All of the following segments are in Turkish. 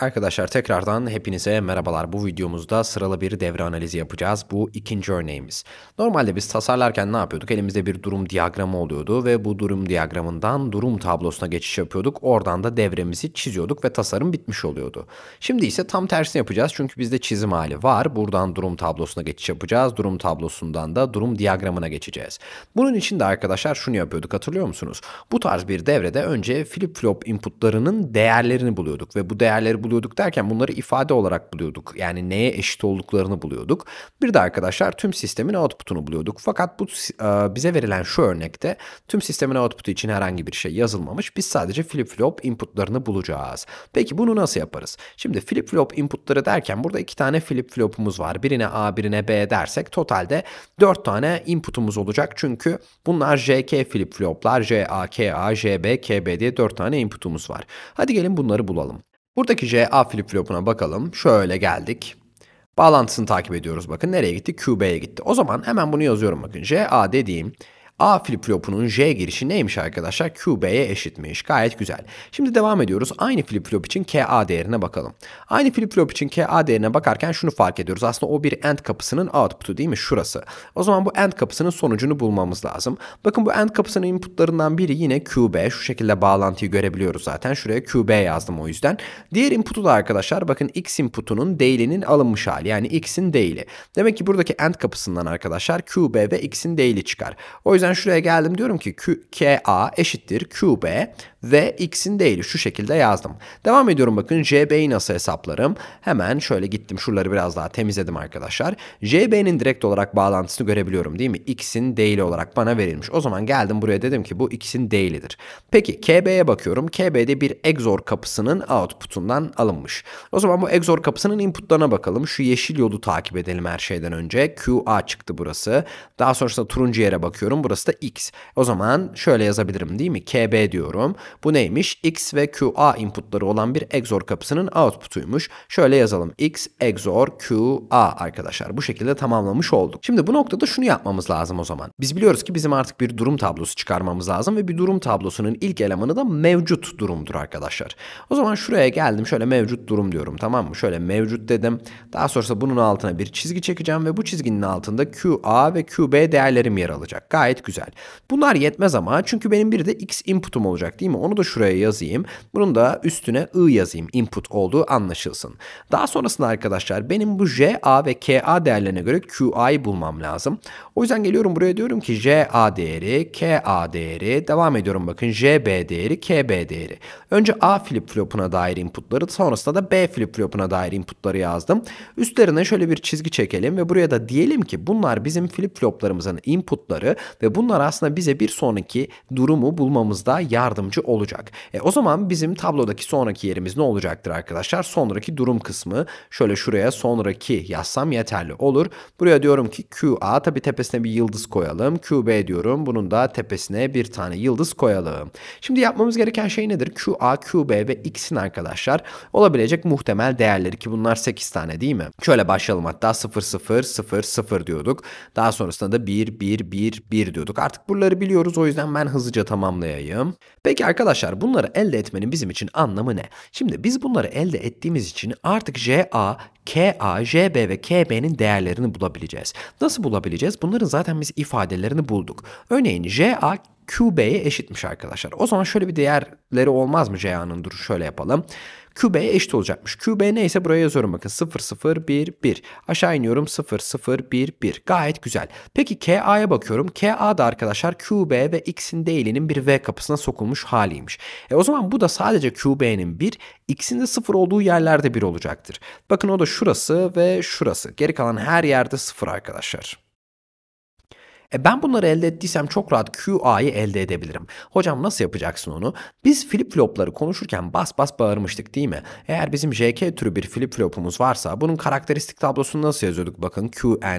Arkadaşlar tekrardan hepinize merhabalar. Bu videomuzda sıralı bir devre analizi yapacağız. Bu ikinci örneğimiz. Normalde biz tasarlarken ne yapıyorduk? Elimizde bir durum diyagramı oluyordu ve bu durum diyagramından durum tablosuna geçiş yapıyorduk. Oradan da devremizi çiziyorduk ve tasarım bitmiş oluyordu. Şimdi ise tam tersini yapacağız çünkü bizde çizim hali var. Buradan durum tablosuna geçiş yapacağız. Durum tablosundan da durum diyagramına geçeceğiz. Bunun için de arkadaşlar şunu yapıyorduk hatırlıyor musunuz? Bu tarz bir devrede önce flip flop inputlarının değerlerini buluyorduk ve bu değerleri buluyorduk derken bunları ifade olarak buluyorduk. Yani neye eşit olduklarını buluyorduk. Bir de arkadaşlar tüm sistemin output'unu buluyorduk. Fakat bu e, bize verilen şu örnekte tüm sistemin output'u için herhangi bir şey yazılmamış. Biz sadece flip-flop input'larını bulacağız. Peki bunu nasıl yaparız? Şimdi flip-flop input'ları derken burada iki tane flip-flop'umuz var. Birine A birine B dersek totalde dört tane input'umuz olacak. Çünkü bunlar JK flip-flop'lar, JA, KA, JB, KB diye 4 tane input'umuz var. Hadi gelin bunları bulalım. Buradaki CA flip flop'una bakalım. Şöyle geldik. Bağlantısını takip ediyoruz bakın. Nereye gitti? QB'ye gitti. O zaman hemen bunu yazıyorum bakın. CA dediğim A flip flopunun J girişi neymiş arkadaşlar? QB'ye eşitmiş. Gayet güzel. Şimdi devam ediyoruz. Aynı flip flop için KA değerine bakalım. Aynı flip flop için KA değerine bakarken şunu fark ediyoruz. Aslında o bir AND kapısının output'u değil mi? Şurası. O zaman bu AND kapısının sonucunu bulmamız lazım. Bakın bu AND kapısının inputlarından biri yine QB. Şu şekilde bağlantıyı görebiliyoruz zaten. Şuraya QB yazdım o yüzden. Diğer input'u da arkadaşlar bakın X input'unun daily'nin alınmış hali. Yani X'in daily. Demek ki buradaki AND kapısından arkadaşlar QB ve X'in daily çıkar. O yüzden yüzden şuraya geldim diyorum ki KA eşittir QB ve X'in değeri şu şekilde yazdım. Devam ediyorum bakın JB'yi nasıl hesaplarım. Hemen şöyle gittim şuraları biraz daha temizledim arkadaşlar. JB'nin direkt olarak bağlantısını görebiliyorum değil mi? X'in değili olarak bana verilmiş. O zaman geldim buraya dedim ki bu X'in değilidir. Peki KB'ye bakıyorum. KB'de bir XOR kapısının output'undan alınmış. O zaman bu XOR kapısının input'larına bakalım. Şu yeşil yolu takip edelim her şeyden önce. QA çıktı burası. Daha sonrasında turuncu yere bakıyorum. Burası burası da x. O zaman şöyle yazabilirim değil mi? KB diyorum. Bu neymiş? X ve QA inputları olan bir XOR kapısının outputuymuş. Şöyle yazalım. X XOR QA arkadaşlar. Bu şekilde tamamlamış olduk. Şimdi bu noktada şunu yapmamız lazım o zaman. Biz biliyoruz ki bizim artık bir durum tablosu çıkarmamız lazım ve bir durum tablosunun ilk elemanı da mevcut durumdur arkadaşlar. O zaman şuraya geldim. Şöyle mevcut durum diyorum tamam mı? Şöyle mevcut dedim. Daha sonrasında bunun altına bir çizgi çekeceğim ve bu çizginin altında QA ve QB değerlerim yer alacak. Gayet güzel. Bunlar yetmez ama çünkü benim bir de x input'um olacak değil mi? Onu da şuraya yazayım. Bunun da üstüne i yazayım input olduğu anlaşılsın. Daha sonrasında arkadaşlar benim bu j, a ve k a değerlerine göre q a'yı bulmam lazım. O yüzden geliyorum buraya diyorum ki j a değeri, k a değeri, devam ediyorum bakın j b değeri, k b değeri. Önce a flip flop'una dair inputları sonrasında da b flip flop'una dair inputları yazdım. Üstlerine şöyle bir çizgi çekelim ve buraya da diyelim ki bunlar bizim flip floplarımızın inputları ve bunlar aslında bize bir sonraki durumu bulmamızda yardımcı olacak. E, o zaman bizim tablodaki sonraki yerimiz ne olacaktır arkadaşlar? Sonraki durum kısmı şöyle şuraya sonraki yazsam yeterli olur. Buraya diyorum ki QA tabi tepesine bir yıldız koyalım. QB diyorum bunun da tepesine bir tane yıldız koyalım. Şimdi yapmamız gereken şey nedir? QA, QB ve X'in arkadaşlar olabilecek muhtemel değerleri ki bunlar 8 tane değil mi? Şöyle başlayalım hatta 0, 0, 0, 0 diyorduk. Daha sonrasında da 1, 1, 1, 1 diyorduk bekliyorduk. Artık buraları biliyoruz o yüzden ben hızlıca tamamlayayım. Peki arkadaşlar bunları elde etmenin bizim için anlamı ne? Şimdi biz bunları elde ettiğimiz için artık JA, KA, JB ve KB'nin değerlerini bulabileceğiz. Nasıl bulabileceğiz? Bunların zaten biz ifadelerini bulduk. Örneğin JA QB'ye eşitmiş arkadaşlar. O zaman şöyle bir değerleri olmaz mı JA'nın? Dur şöyle yapalım. QB'ye eşit olacakmış. QB neyse buraya yazıyorum bakın 0 0 1 1. Aşağı iniyorum 0 0 1 1. Gayet güzel. Peki KA'ya bakıyorum. KA da arkadaşlar QB ve X'in değilinin bir V kapısına sokulmuş haliymiş. E o zaman bu da sadece QB'nin 1, X'in de 0 olduğu yerlerde 1 olacaktır. Bakın o da şurası ve şurası. Geri kalan her yerde 0 arkadaşlar. E ben bunları elde ettiysem çok rahat QA'yı elde edebilirim. Hocam nasıl yapacaksın onu? Biz flip flopları konuşurken bas bas bağırmıştık değil mi? Eğer bizim JK türü bir flip flopumuz varsa bunun karakteristik tablosunu nasıl yazıyorduk? Bakın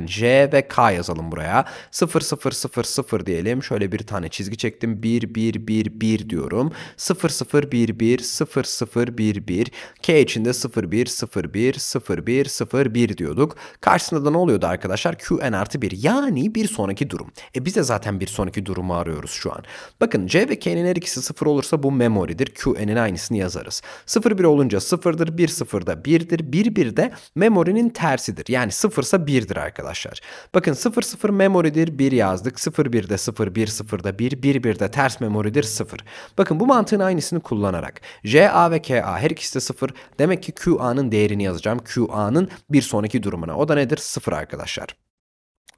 J ve K yazalım buraya. 0 0 0 0 diyelim. Şöyle bir tane çizgi çektim. 1 1 1 1 diyorum. 0 0 1 1 0 0 1 1 K içinde 0 1 0 1 0 1 0 1 diyorduk. Karşısında da ne oluyordu arkadaşlar? QN artı 1 yani bir sonraki durum durum. E biz de zaten bir sonraki durumu arıyoruz şu an. Bakın C ve K'nin her ikisi 0 olursa bu memory'dir. Q'nin aynısını yazarız. 0 1 olunca 0'dır. 1 0'da 1'dir. 1 1 de memory'nin tersidir. Yani 0 ise 1'dir arkadaşlar. Bakın 0 0 memory'dir. 1 yazdık. 0 1'de 0 1 0'da 1 1 1'de ters memory'dir 0. Bakın bu mantığın aynısını kullanarak J A ve K A her ikisi de 0. Demek ki Q A'nın değerini yazacağım. Q A'nın bir sonraki durumuna. O da nedir? 0 arkadaşlar.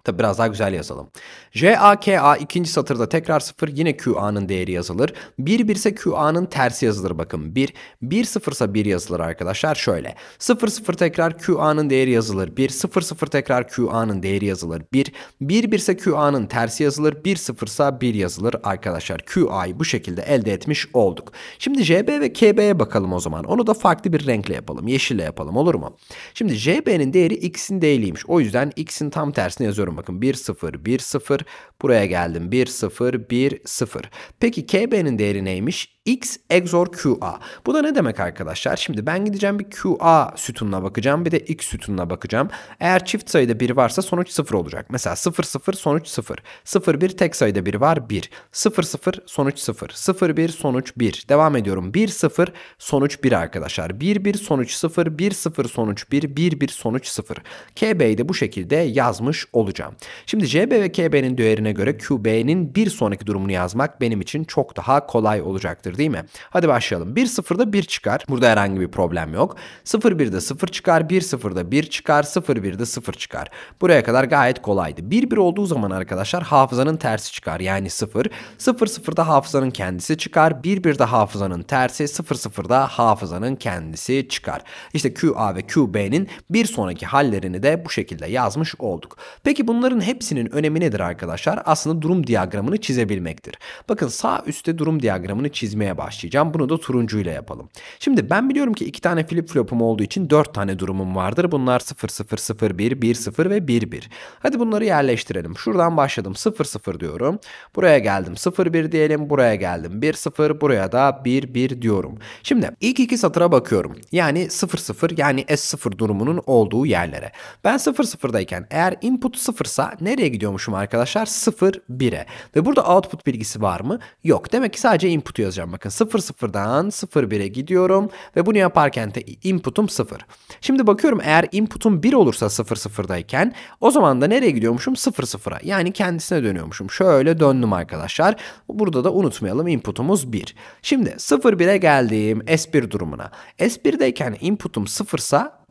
Tabi biraz daha güzel yazalım. JAKA ikinci satırda tekrar sıfır yine QA'nın değeri yazılır. 1 1 ise QA'nın tersi yazılır bakın. 1 1 0 ise 1 yazılır arkadaşlar şöyle. 0 0 tekrar QA'nın değeri yazılır. 1 0 0 tekrar QA'nın değeri yazılır. 1 1 1 ise QA'nın tersi yazılır. 1 0 ise 1 yazılır arkadaşlar. QA'yı bu şekilde elde etmiş olduk. Şimdi JB ve KB'ye bakalım o zaman. Onu da farklı bir renkle yapalım. Yeşille yapalım olur mu? Şimdi JB'nin değeri X'in değiliymiş. O yüzden X'in tam tersini yazıyorum yapıyorum. Bakın 1-0, 1-0. Buraya geldim. 1-0, 1-0. Peki KB'nin değeri neymiş? X XOR QA. Bu da ne demek arkadaşlar? Şimdi ben gideceğim bir QA sütununa bakacağım bir de X sütununa bakacağım. Eğer çift sayıda bir varsa sonuç 0 olacak. Mesela 0 0 sonuç 0. 0 1 tek sayıda bir var 1. 0 0 sonuç 0. 0 1 sonuç 1. Devam ediyorum. 1 0 sonuç 1 arkadaşlar. 1 1 sonuç 0. 1 0 sonuç 1. 1 1 sonuç 0. KB'yi de bu şekilde yazmış olacağım. Şimdi CB ve KB'nin değerine göre QB'nin bir sonraki durumunu yazmak benim için çok daha kolay olacaktır olacaktır değil mi? Hadi başlayalım. 1-0'da 1 çıkar. Burada herhangi bir problem yok. 0-1'de 0 çıkar. 1-0'da 1 çıkar. 0-1'de 0 çıkar. Buraya kadar gayet kolaydı. 1-1 olduğu zaman arkadaşlar hafızanın tersi çıkar. Yani 0. 0-0'da hafızanın kendisi çıkar. 1-1'de hafızanın tersi. 0-0'da hafızanın kendisi çıkar. İşte QA ve QB'nin bir sonraki hallerini de bu şekilde yazmış olduk. Peki bunların hepsinin önemi nedir arkadaşlar? Aslında durum diyagramını çizebilmektir. Bakın sağ üstte durum diyagramını çizmek çizmeye başlayacağım. Bunu da turuncuyla yapalım. Şimdi ben biliyorum ki iki tane flip flopum olduğu için dört tane durumum vardır. Bunlar 0 0 0 1 1 0 ve 1 1. Hadi bunları yerleştirelim. Şuradan başladım 0 0 diyorum. Buraya geldim 0 1 diyelim. Buraya geldim 1 0. Buraya da 1 1 diyorum. Şimdi ilk iki satıra bakıyorum. Yani 0 0 yani S0 durumunun olduğu yerlere. Ben 0 0'dayken eğer input 0 sa nereye gidiyormuşum arkadaşlar? 0 1'e. Ve burada output bilgisi var mı? Yok. Demek ki sadece input yazacağım Bakın 00'dan 01'e gidiyorum ve bunu yaparken de input'um 0. Şimdi bakıyorum eğer input'um 1 olursa 00'dayken o zaman da nereye gidiyormuşum? 00'a. Yani kendisine dönüyormuşum. Şöyle döndüm arkadaşlar. Burada da unutmayalım input'umuz 1. Şimdi 01'e geldim S1 durumuna. S1'deyken input'um 0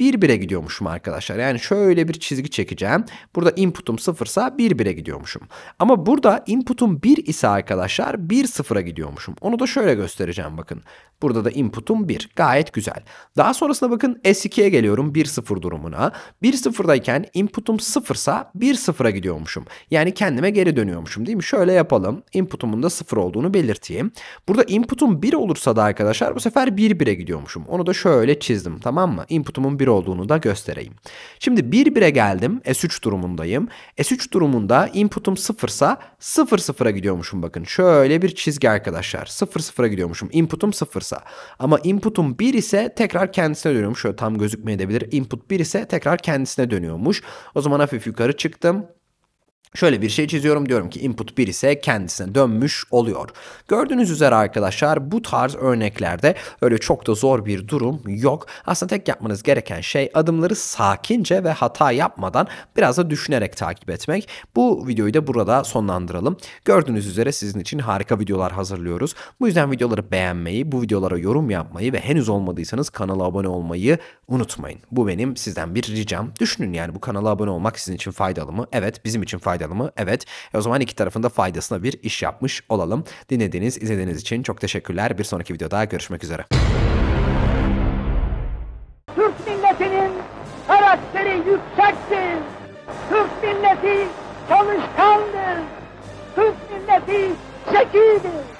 1 1'e gidiyormuşum arkadaşlar. Yani şöyle bir çizgi çekeceğim. Burada input'um 0 ise 1 1'e gidiyormuşum. Ama burada input'um 1 ise arkadaşlar 1 0'a gidiyormuşum. Onu da şöyle göstereceğim bakın. Burada da input'um 1. Gayet güzel. Daha sonrasında bakın S2'ye geliyorum 1 0 durumuna. 1 0'dayken input'um 0 ise 1 0'a gidiyormuşum. Yani kendime geri dönüyormuşum değil mi? Şöyle yapalım. Input'umun da 0 olduğunu belirteyim. Burada input'um 1 olursa da arkadaşlar bu sefer 1 1'e gidiyormuşum. Onu da şöyle çizdim tamam mı? Input'umun 1 olduğunu da göstereyim. Şimdi 1-1'e geldim. S3 durumundayım. S3 durumunda input'um 0 ise 0 0'a gidiyormuşum bakın. Şöyle bir çizgi arkadaşlar. 0 0'a gidiyormuşum. Input'um 0 ise. Ama input'um 1 ise tekrar kendisine dönüyormuş Şöyle tam gözükmeyebilir. Input 1 ise tekrar kendisine dönüyormuş. O zaman hafif yukarı çıktım. Şöyle bir şey çiziyorum diyorum ki input 1 ise kendisine dönmüş oluyor. Gördüğünüz üzere arkadaşlar bu tarz örneklerde öyle çok da zor bir durum yok. Aslında tek yapmanız gereken şey adımları sakince ve hata yapmadan biraz da düşünerek takip etmek. Bu videoyu da burada sonlandıralım. Gördüğünüz üzere sizin için harika videolar hazırlıyoruz. Bu yüzden videoları beğenmeyi, bu videolara yorum yapmayı ve henüz olmadıysanız kanala abone olmayı unutmayın. Bu benim sizden bir ricam. Düşünün yani bu kanala abone olmak sizin için faydalı mı? Evet bizim için faydalı faydalı mı? Evet. E o zaman iki tarafın da faydasına bir iş yapmış olalım. Dinlediğiniz, izlediğiniz için çok teşekkürler. Bir sonraki videoda görüşmek üzere. Türk milletinin karakteri yüksektir. Türk milleti çalışkandır. Türk milleti zekidir.